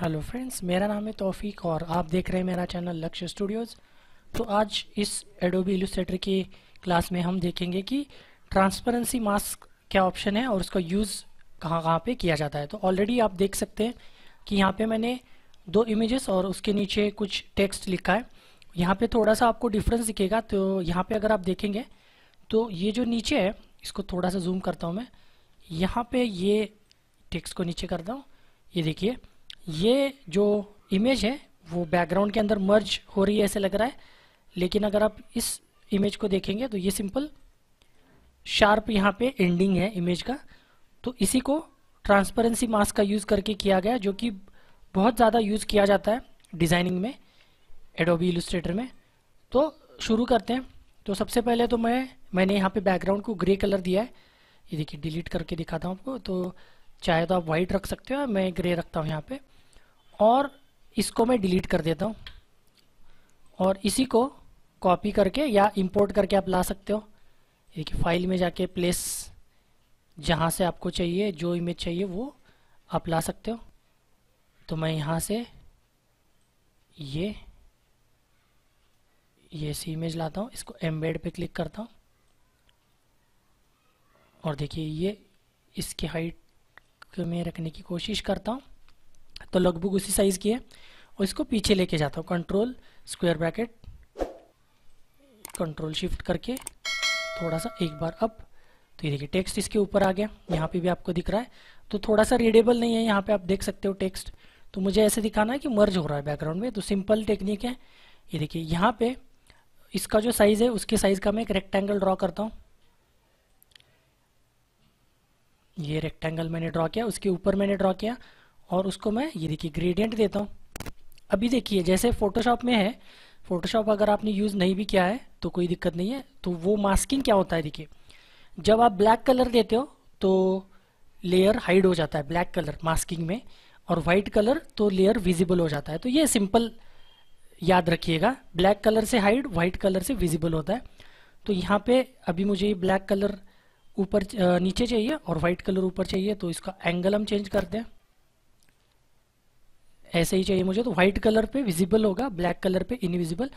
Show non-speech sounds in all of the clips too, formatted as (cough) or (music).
hello friends मेरा नाम है तौफीक और आप देख रहे हैं मेरा चैनल लक्ष्य स्टूडियोज़ तो आज इस एडोबी इलस्ट्रेटर की क्लास में हम देखेंगे कि ट्रांसपेरेंसी मास्क क्या ऑप्शन है और उसका यूज़ कहाँ कहाँ पे किया जाता है तो ऑलरेडी आप देख सकते हैं कि यहाँ पे मैंने दो इमेजेस और उसके नीचे कुछ टेक्स्ट लिखा है यहाँ पे थोड़ा सा आपको डिफरेंस दिखेगा तो यहाँ पे अगर आप देखेंगे तो ये जो नीचे है इसको थोड़ा सा जूम करता हूँ मैं यहाँ पे ये टेक्स्ट को नीचे करता हूँ ये देखिए ये जो इमेज है वो बैकग्राउंड के अंदर मर्ज हो रही है ऐसे लग रहा है लेकिन अगर आप इस इमेज को देखेंगे तो ये सिंपल शार्प यहाँ पे एंडिंग है इमेज का तो इसी को ट्रांसपेरेंसी मास्क का यूज़ करके किया गया जो कि बहुत ज़्यादा यूज़ किया जाता है डिज़ाइनिंग में एडोबी इलस्ट्रेटर में तो शुरू करते हैं तो सबसे पहले तो मैं मैंने यहाँ पे बैकग्राउंड को ग्रे कलर दिया है ये देखिए डिलीट करके दिखाता हूँ आपको तो चाहे तो आप वाइट रख सकते हो मैं ग्रे रखता हूँ यहाँ पे और इसको मैं डिलीट कर देता हूँ और इसी को कॉपी करके या इंपोर्ट करके आप ला सकते हो देखिए फाइल में जाके प्लेस जहाँ से आपको चाहिए जो इमेज चाहिए वो आप ला सकते हो तो मैं यहाँ से ये ये सी इमेज लाता हूँ इसको एम्बेड पे क्लिक करता हूँ और देखिए ये इसकी हाइट में रखने की कोशिश करता हूँ तो लगभग उसी साइज़ की है और इसको पीछे लेके जाता हूँ control square bracket control shift करके थोड़ा सा एक बार अप तो ये देखिए टेक्स्ट इसके ऊपर आ गया यहाँ पे भी आपको दिख रहा है तो थोड़ा सा रीडेबल नहीं है यहाँ पे आप देख सकते हो टेक्स्ट तो मुझे ऐसे दिखाना है कि मर्ज हो रहा है बैकग्राउंड में तो सिंपल टेक्निक है ये देखिए यहाँ पे इसका जो साइज़ है उसके साइज़ का मैं एक रेक्टेंगल ड्रॉ करता हूँ ये रेक्टेंगल मैंने ड्रॉ किया उसके ऊपर मैंने ड्रॉ किया और उसको मैं ये देखिए ग्रेडियंट देता हूँ अभी देखिए जैसे फोटोशॉप में है फोटोशॉप अगर आपने यूज़ नहीं भी किया है तो कोई दिक्कत नहीं है तो वो मास्किंग क्या होता है देखिए जब आप ब्लैक कलर देते हो तो लेयर हाइड हो जाता है ब्लैक कलर मास्किंग में और वाइट कलर तो लेयर विजिबल हो जाता है तो ये सिंपल याद रखिएगा ब्लैक कलर से हाइड वाइट कलर से विजिबल होता है तो यहाँ पे अभी मुझे ये ब्लैक कलर ऊपर नीचे चाहिए और वाइट कलर ऊपर चाहिए तो इसका एंगल हम चेंज कर दें ऐसे ही चाहिए मुझे तो व्हाइट कलर पे विजिबल होगा ब्लैक कलर पे इनविजिबल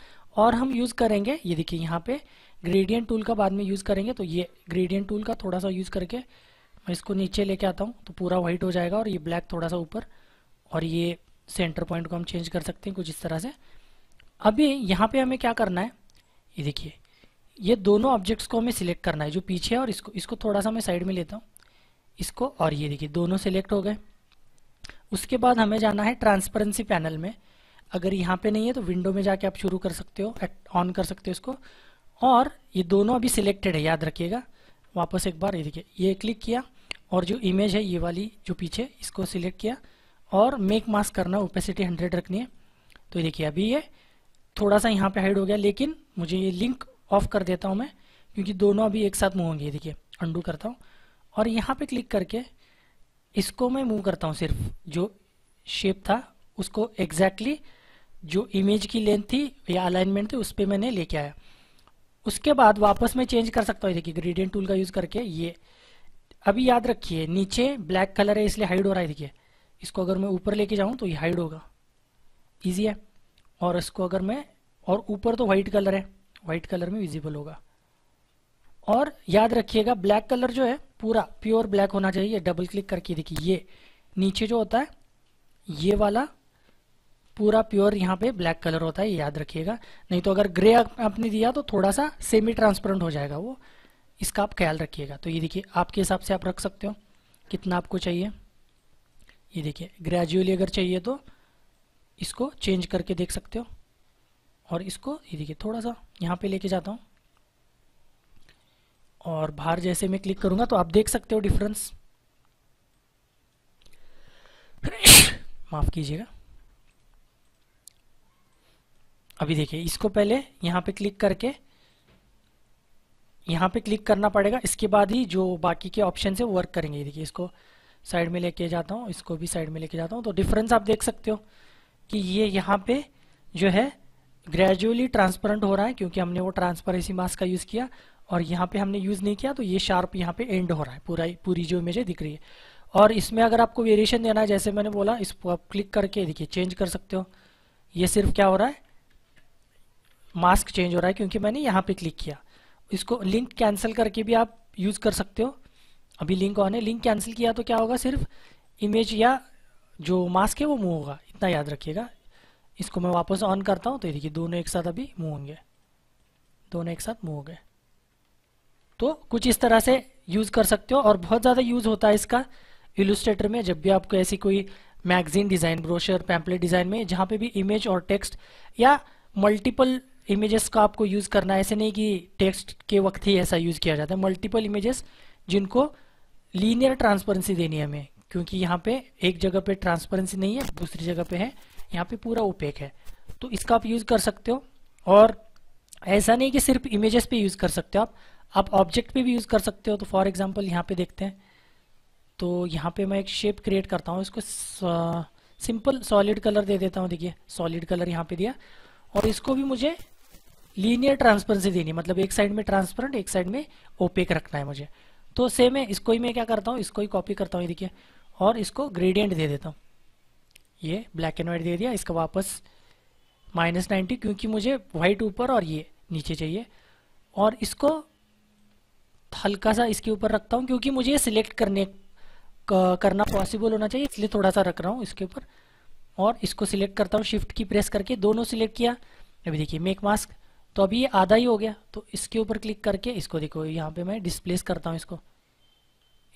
और हम यूज़ करेंगे ये देखिए यहाँ पे ग्रेडियंट टूल का बाद में यूज़ करेंगे तो ये ग्रेडियंट टूल का थोड़ा सा यूज़ करके मैं इसको नीचे लेके आता हूँ तो पूरा वाइट हो जाएगा और ये ब्लैक थोड़ा सा ऊपर और ये सेंटर पॉइंट को हम चेंज कर सकते हैं कुछ इस तरह से अभी यहाँ पर हमें क्या करना है ये देखिए ये दोनों ऑब्जेक्ट्स को हमें सिलेक्ट करना है जो पीछे है और इसको इसको थोड़ा सा मैं साइड में लेता हूँ इसको और ये देखिए दोनों सिलेक्ट हो गए उसके बाद हमें जाना है ट्रांसपेरेंसी पैनल में अगर यहाँ पे नहीं है तो विंडो में जाके आप शुरू कर सकते हो ऑन कर सकते हो इसको और ये दोनों अभी सिलेक्टेड है याद रखिएगा वापस एक बार ये देखिए ये क्लिक किया और जो इमेज है ये वाली जो पीछे इसको सिलेक्ट किया और मेक मास्क करना ओपेसिटी हंड्रेड रखनी है तो ये देखिए अभी ये थोड़ा सा यहाँ पे हाइड हो गया लेकिन मुझे ये लिंक ऑफ कर देता हूँ मैं क्योंकि दोनों अभी एक साथ मूव होंगे देखिए अंडू करता हूँ और यहाँ पे क्लिक करके इसको मैं मूव करता हूँ सिर्फ जो शेप था उसको एग्जैक्टली exactly जो इमेज की लेंथ थी या अलाइनमेंट थी उस पर मैंने लेके आया उसके बाद वापस मैं चेंज कर सकता हूँ देखिए ग्रेडियंट टूल का यूज़ करके ये अभी याद रखिए नीचे ब्लैक कलर है इसलिए हाइड हो रहा है देखिए इसको अगर मैं ऊपर लेके जाऊँ तो ये हाइड होगा ईजी है और इसको अगर मैं और ऊपर तो वाइट कलर है वाइट कलर में विजिबल होगा और याद रखिएगा ब्लैक कलर जो है पूरा प्योर ब्लैक होना चाहिए डबल क्लिक करके देखिए ये नीचे जो होता है ये वाला पूरा प्योर यहाँ पे ब्लैक कलर होता है याद रखिएगा नहीं तो अगर ग्रे आपने दिया तो थोड़ा सा सेमी ट्रांसपेरेंट हो जाएगा वो इसका आप ख्याल रखिएगा तो ये देखिए आपके हिसाब से आप रख सकते हो कितना आपको चाहिए ये देखिए ग्रेजुअली अगर चाहिए तो इसको चेंज करके देख सकते हो और इसको ये देखिए थोड़ा सा यहाँ पे लेके जाता हूँ और बाहर जैसे मैं क्लिक करूँगा तो आप देख सकते हो डिफरेंस (coughs) माफ़ कीजिएगा अभी देखिए इसको पहले यहाँ पे क्लिक करके यहाँ पे क्लिक करना पड़ेगा इसके बाद ही जो बाकी के ऑप्शन है वर्क करेंगे देखिए इसको साइड में लेके जाता हूँ इसको भी साइड में लेके जाता हूँ तो डिफरेंस आप देख सकते हो कि ये यहाँ पे जो है ग्रेजुअली ट्रांसपेरेंट हो रहा है क्योंकि हमने वो ट्रांसपेरेंसी मास्क का यूज़ किया और यहाँ पे हमने यूज़ नहीं किया तो ये शार्प यहाँ पे एंड हो रहा है पूरा पूरी जो इमेज है दिख रही है और इसमें अगर आपको वेरिएशन देना है जैसे मैंने बोला इसको आप क्लिक करके देखिए चेंज कर सकते हो ये सिर्फ क्या हो रहा है मास्क चेंज हो रहा है क्योंकि मैंने यहाँ पे क्लिक किया इसको लिंक कैंसिल करके भी आप यूज़ कर सकते हो अभी लिंक ऑन है लिंक कैंसिल किया तो क्या होगा सिर्फ इमेज या जो मास्क है वो मूव होगा इतना याद रखिएगा इसको मैं वापस ऑन करता हूँ तो ये देखिए दोनों एक साथ अभी मूव होंगे दोनों एक साथ मूव हो गए तो कुछ इस तरह से यूज़ कर सकते हो और बहुत ज़्यादा यूज़ होता है इसका इलुस्ट्रेटर में जब भी आपको ऐसी कोई magazine design brochure pamphlet design में जहां पे भी इमेज और टेक्स्ट या मल्टीपल इमेजेस का आपको यूज़ करना है ऐसे नहीं कि टेक्स्ट के वक्त ही ऐसा यूज़ किया जाता है मल्टीपल इमेजेस जिनको लीनियर ट्रांसपेरेंसी देनी है हमें क्योंकि यहाँ पे एक जगह पे ट्रांसपेरेंसी नहीं है दूसरी जगह पे है यहाँ पे पूरा ओपेक है तो इसका आप यूज़ कर सकते हो और ऐसा नहीं कि सिर्फ इमेजेस पे यूज़ कर सकते हो आप आप ऑब्जेक्ट पे भी यूज़ कर सकते हो तो फॉर एग्जांपल यहाँ पे देखते हैं तो यहाँ पे मैं एक शेप क्रिएट करता हूँ इसको सिंपल सॉलिड कलर दे देता हूँ देखिए सॉलिड कलर यहाँ पे दिया और इसको भी मुझे लीनियर ट्रांसपेरेंसी देनी मतलब एक साइड में ट्रांसपेरेंट एक साइड में ओपेक रखना है मुझे तो सेम है इसको ही मैं क्या करता हूँ इसको ही कॉपी करता हूँ देखिए और इसको ग्रेडियंट दे देता हूँ ये ब्लैक एंड वाइट दे दिया इसका वापस माइनस नाइन्टी क्योंकि मुझे वाइट ऊपर और ये नीचे चाहिए और इसको हल्का सा इसके ऊपर रखता हूँ क्योंकि मुझे ये सिलेक्ट करने करना पॉसिबल होना चाहिए इसलिए थोड़ा सा रख रहा हूँ इसके ऊपर और इसको सिलेक्ट करता हूँ शिफ्ट की प्रेस करके दोनों सिलेक्ट किया अभी देखिए मेक मास्क तो अभी ये आधा ही हो गया तो इसके ऊपर क्लिक करके इसको देखो यहाँ पे मैं डिस्प्लेस करता हूँ इसको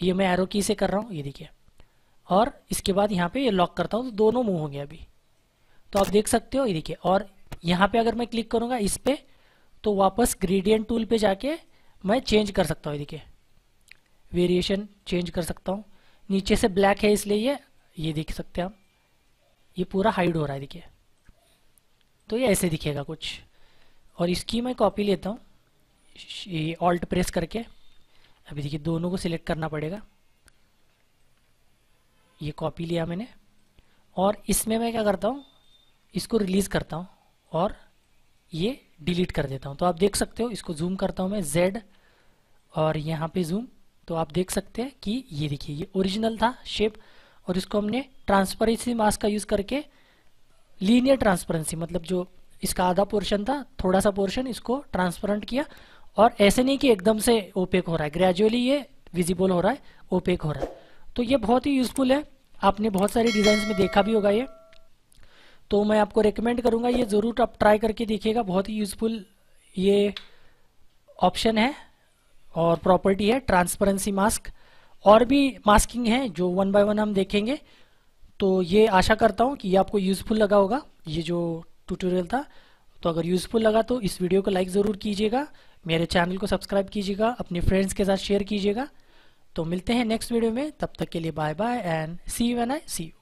ये मैं एरो की से कर रहा हूँ ये देखिए और इसके बाद यहाँ पे ये लॉक करता हूँ तो दोनों मूव होंगे अभी तो आप देख सकते हो ये देखिए और यहाँ पे अगर मैं क्लिक करूँगा इस पर तो वापस ग्रेडियंट टूल पे जाके मैं चेंज कर सकता हूँ देखिए वेरिएशन चेंज कर सकता हूँ नीचे से ब्लैक है इसलिए ये ये देख सकते हैं हम ये पूरा हाइड हो रहा है देखिए तो ये ऐसे दिखेगा कुछ और इसकी मैं कॉपी लेता हूँ ये ऑल्ट प्रेस करके अभी देखिए दोनों को सिलेक्ट करना पड़ेगा ये कॉपी लिया मैंने और इसमें मैं क्या करता हूँ इसको रिलीज़ करता हूँ और ये डिलीट कर देता हूँ तो आप देख सकते हो इसको जूम करता हूँ मैं जेड और यहाँ पे जूम तो आप देख सकते हैं कि ये देखिए ये ओरिजिनल था शेप और इसको हमने ट्रांसपेरेंसी मास्क का यूज़ करके लीनियर ट्रांसपेरेंसी मतलब जो इसका आधा पोर्शन था थोड़ा सा पोर्शन इसको ट्रांसपेरेंट किया और ऐसे नहीं कि एकदम से ओपेक हो रहा है ग्रेजुअली ये विजिबल हो रहा है ओपेक हो रहा है तो ये बहुत ही यूजफुल है आपने बहुत सारे डिज़ाइन में देखा भी होगा ये तो मैं आपको रिकमेंड करूँगा ये ज़रूर आप ट्राई करके देखिएगा बहुत ही यूजफुल ये ऑप्शन है और प्रॉपर्टी है ट्रांसपेरेंसी मास्क और भी मास्किंग है जो वन बाय वन हम देखेंगे तो ये आशा करता हूँ कि ये आपको यूज़फुल लगा होगा ये जो ट्यूटोरियल था तो अगर यूज़फुल लगा तो इस वीडियो को लाइक ज़रूर कीजिएगा मेरे चैनल को सब्सक्राइब कीजिएगा अपने फ्रेंड्स के साथ शेयर कीजिएगा तो मिलते हैं नेक्स्ट वीडियो में तब तक के लिए bye bye and see you and I see you